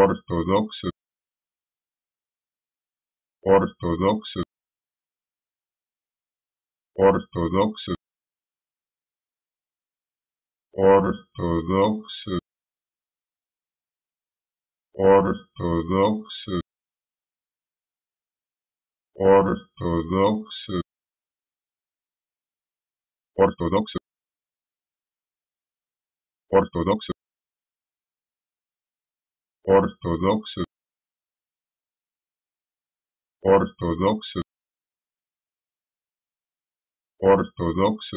ortodoxo ortodoxo ortodoxo ortodoxo ortodoxo ortodoxo ortodoxo ortodoxo ortodoxo ortodoxo ortodoxo